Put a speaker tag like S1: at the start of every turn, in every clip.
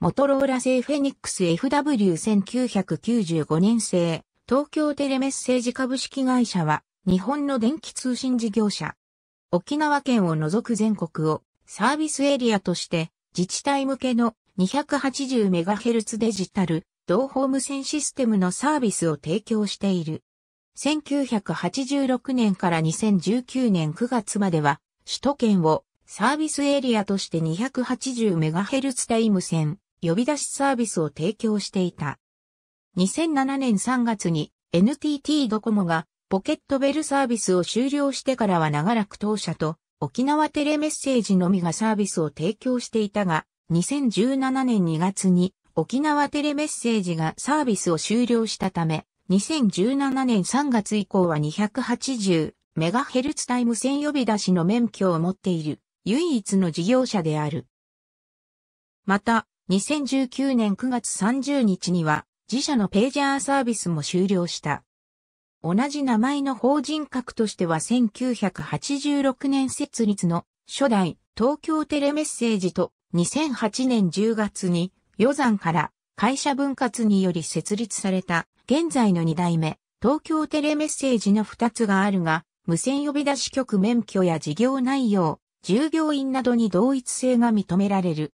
S1: モトローラ製フェニックス FW1995 年製、東京テレメッセージ株式会社は、日本の電気通信事業者。沖縄県を除く全国をサービスエリアとして、自治体向けの 280MHz デジタル、同ホーム線システムのサービスを提供している。1986年から2019年9月までは、首都圏をサービスエリアとして 280MHz タイム線、呼び出しサービスを提供していた。2007年3月に NTT ドコモがポケットベルサービスを終了してからは長らく当社と沖縄テレメッセージのみがサービスを提供していたが、2017年2月に沖縄テレメッセージがサービスを終了したため、2017年3月以降は280メガヘルツタイム線呼び出しの免許を持っている唯一の事業者である。また、2019年9月30日には自社のページャーサービスも終了した。同じ名前の法人格としては1986年設立の初代東京テレメッセージと2008年10月に余山から会社分割により設立された現在の2代目東京テレメッセージの2つがあるが無線呼び出し局免許や事業内容、従業員などに同一性が認められる。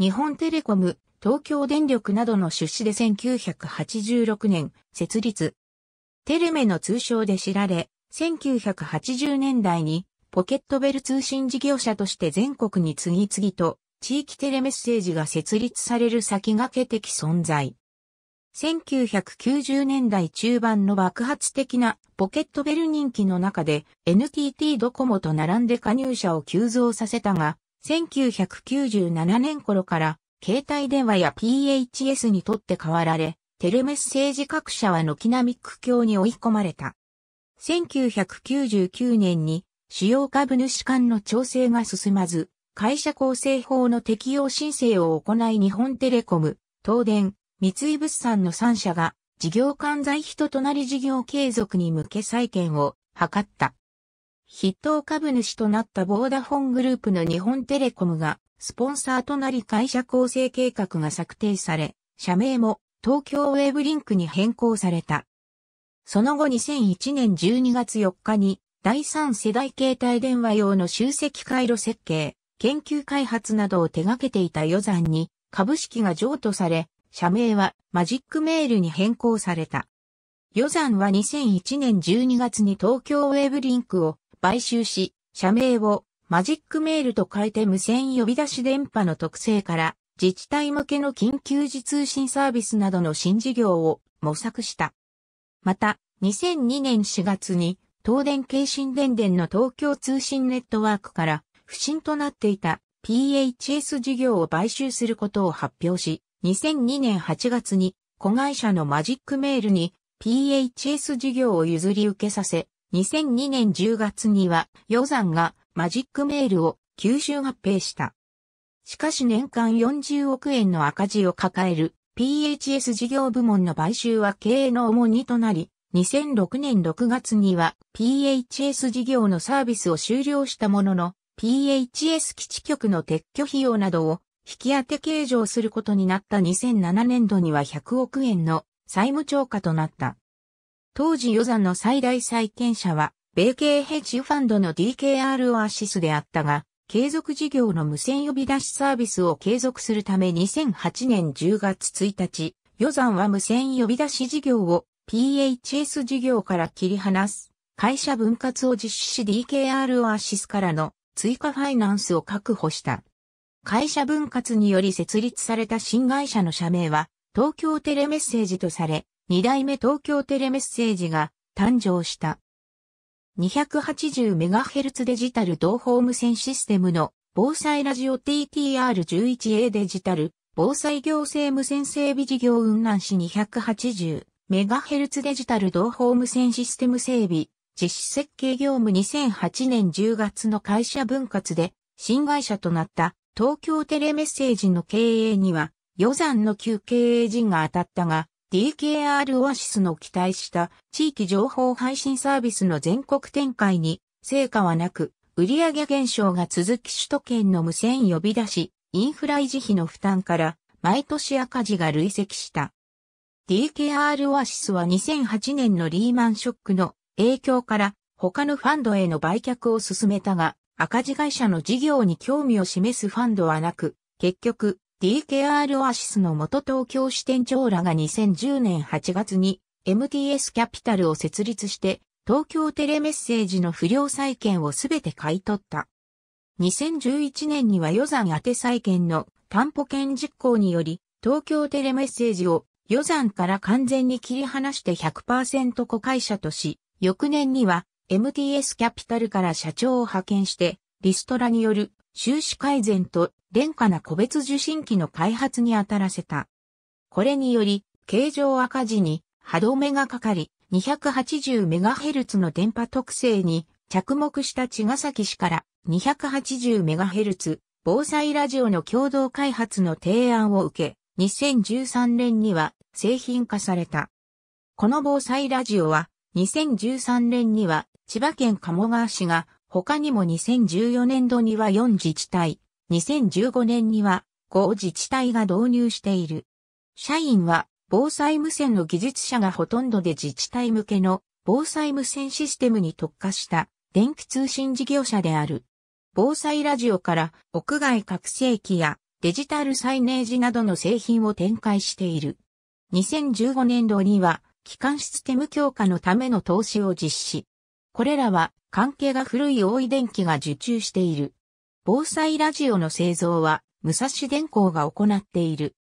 S1: 日本テレコム、東京電力などの出資で1986年設立。テレメの通称で知られ、1980年代にポケットベル通信事業者として全国に次々と地域テレメッセージが設立される先駆け的存在。1990年代中盤の爆発的なポケットベル人気の中で NTT ドコモと並んで加入者を急増させたが、1997年頃から携帯電話や PHS にとって変わられ、テレメッセージ各社は軒並み苦境に追い込まれた。1999年に主要株主間の調整が進まず、会社構成法の適用申請を行い日本テレコム、東電、三井物産の3社が事業管在費と隣事業継続に向け再建を図った。筆頭株主となったボーダフォングループの日本テレコムが、スポンサーとなり会社構成計画が策定され、社名も東京ウェブリンクに変更された。その後2001年12月4日に、第3世代携帯電話用の集積回路設計、研究開発などを手掛けていた余算に株式が譲渡され、社名はマジックメールに変更された。余算は2001年12月に東京ウェブリンクを買収し、社名をマジックメールと変えて無線呼び出し電波の特性から、自治体向けの緊急時通信サービスなどの新事業を模索した。また、2002年4月に、東電京信電電の東京通信ネットワークから、不審となっていた PHS 事業を買収することを発表し、2002年8月に、子会社のマジックメールに PHS 事業を譲り受けさせ、2002年10月には、余ンがマジックメールを吸収合併した。しかし年間40億円の赤字を抱える PHS 事業部門の買収は経営の重荷となり、2006年6月には PHS 事業のサービスを終了したものの、PHS 基地局の撤去費用などを引き当て計上することになった2007年度には100億円の債務超過となった。当時ザンの最大債権者は、米系ヘッジファンドの DKR オアシスであったが、継続事業の無線呼び出しサービスを継続するため2008年10月1日、ヨザンは無線呼び出し事業を PHS 事業から切り離す会社分割を実施し DKR オアシスからの追加ファイナンスを確保した。会社分割により設立された新会社の社名は東京テレメッセージとされ、2代目東京テレメッセージが誕生した。280MHz デジタル同ホーム線システムの防災ラジオ TTR11A デジタル防災行政無線整備事業雲南市 280MHz デジタル同ホーム線システム整備実施設計業務2008年10月の会社分割で新会社となった東京テレメッセージの経営には予算の旧経営陣が当たったが DKR オアシスの期待した地域情報配信サービスの全国展開に成果はなく、売上減少が続き首都圏の無線呼び出し、インフラ維持費の負担から毎年赤字が累積した。DKR オアシスは2008年のリーマンショックの影響から他のファンドへの売却を進めたが、赤字会社の事業に興味を示すファンドはなく、結局、DKR オアシスの元東京支店長らが2010年8月に MTS キャピタルを設立して東京テレメッセージの不良債権をすべて買い取った。2011年には予算宛債権の担保権実行により東京テレメッセージを予算から完全に切り離して100%子会社とし、翌年には MTS キャピタルから社長を派遣して、リストラによる収支改善と廉価な個別受信機の開発に当たらせた。これにより、形状赤字に歯止めがかかり、280MHz の電波特性に着目した茅ヶ崎市から 280MHz 防災ラジオの共同開発の提案を受け、2013年には製品化された。この防災ラジオは2013年には千葉県鴨川市が他にも2014年度には4自治体、2015年にはう自治体が導入している。社員は防災無線の技術者がほとんどで自治体向けの防災無線システムに特化した電気通信事業者である。防災ラジオから屋外拡声器やデジタルサイネージなどの製品を展開している。2015年度には機関システム強化のための投資を実施。これらは関係が古い大井電機が受注している。防災ラジオの製造は、武蔵電工が行っている。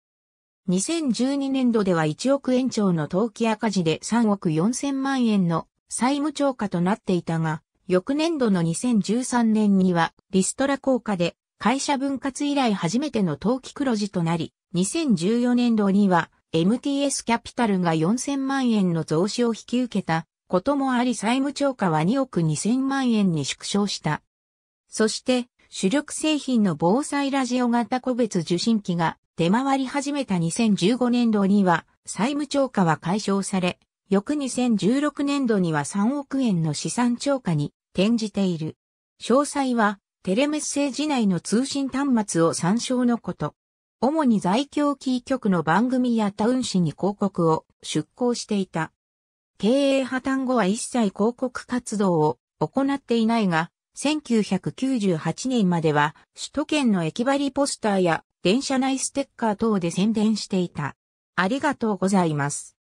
S1: 2012年度では1億円超の投機赤字で3億4千万円の債務超過となっていたが、翌年度の2013年にはリストラ効果で会社分割以来初めての投機黒字となり、2014年度には MTS キャピタルが4000万円の増資を引き受けたこともあり債務超過は2億2000万円に縮小した。そして主力製品の防災ラジオ型個別受信機が出回り始めた2015年度には債務超過は解消され、翌2016年度には3億円の資産超過に転じている。詳細はテレメッセージ内の通信端末を参照のこと。主に在京キー局の番組やタウン誌に広告を出稿していた。経営破綻後は一切広告活動を行っていないが、1998年までは首都圏の駅張りポスターや電車内ステッカー等で宣伝していた。ありがとうございます。